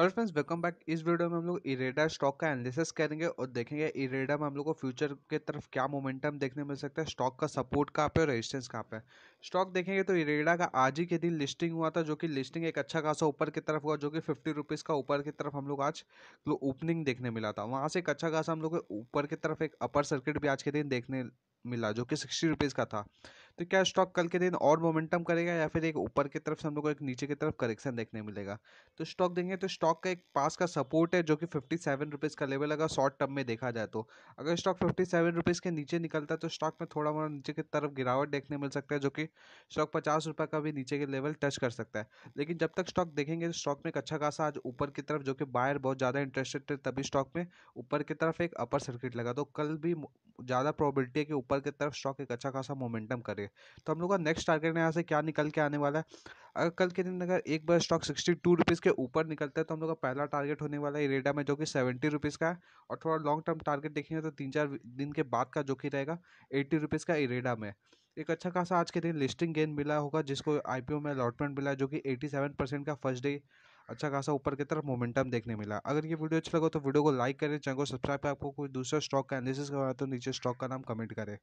और friends welcome back इस video में हम लोग इरेडा स्टॉक का एनालिसिस करेंगे और देखेंगे इरेडा में हम लोग को फ्यूचर के तरफ क्या मोमेंटम देखने मिल सकता है स्टॉक का सपोर्ट कहाँ पे और रेजिस्टेंस कहाँ पे स्टॉक देखेंगे तो इरेडा का आज ही के दिन लिस्टिंग हुआ था जो कि लिस्टिंग एक अच्छा खासा ऊपर की तरफ हुआ जो कि फिफ्टी रुपीज़ का ऊपर की तरफ हम लोग आज ओपनिंग देखने मिला था वहाँ से एक अच्छा खासा हम लोग ऊपर की तरफ एक अपर सर्किट भी आज के दिन देखने मिला जो कि सिक्सटी रुपीज़ का था तो क्या स्टॉक कल के दिन और मोमेंटम करेगा या फिर एक ऊपर की तरफ से हम लोग को एक नीचे की तरफ करेक्शन देखने मिलेगा तो स्टॉक देंगे तो स्टॉक का एक पास का सपोर्ट है जो कि फिफ्टी सेवन रुपीज़ का लेवल अगर शॉर्ट टर्म में देखा जाए तो अगर स्टॉक फिफ्टी सेवन रुपीज़ के नीचे निकलता है तो स्टॉक में थोड़ा मोड़ा नीचे की तरफ गिरावट देखने मिल सकता है जो कि स्टॉक पचास रुपये का भी नीचे के लेवल टच कर सकता है लेकिन जब तक स्टॉक देखेंगे तो स्टॉक में एक अच्छा खासा आज ऊपर की तरफ जो कि बायर बहुत ज़्यादा इंटरेस्टेड थे तभी स्टॉक में ऊपर की तरफ एक अपर सर्किट लगा तो कल भी ज़्यादा प्रॉबिलिटी है कि ऊपर की तरफ स्टॉक एक अच्छा खासा मोमेंटम करे तो हम लोग का नेक्स्ट टारगेट यहाँ से क्या निकल के आने वाला है अगर कल के दिन अगर एक बार स्टॉक सिक्सटी टू रुपीज़ के ऊपर निकलता है तो हम लोग का पहला टारगेट होने वाला है रेडा में जो कि सेवेंटी रुपीज़ का है और थोड़ा लॉन्ग टर्म टारगेट देखेंगे तो तीन चार दिन के बाद का जो कि रहेगा एट्टी रुपीज़ का इरेडा में एक अच्छा खासा आज के दिन लिस्टिंग गेन मिला होगा जिसको आई में अलॉटमेंट मिला जो कि 87 का फर्स्ट डे अच्छा खासा ऊपर की तरफ मोमेंटम देखने मिला अगर ये वीडियो अच्छा लगा तो वीडियो को लाइक करें चैनल को सब्सक्राइब करें आपको कोई दूसरा स्टॉक का एनालिसिस करवाना तो नीचे स्टॉक का नाम कमेंट करें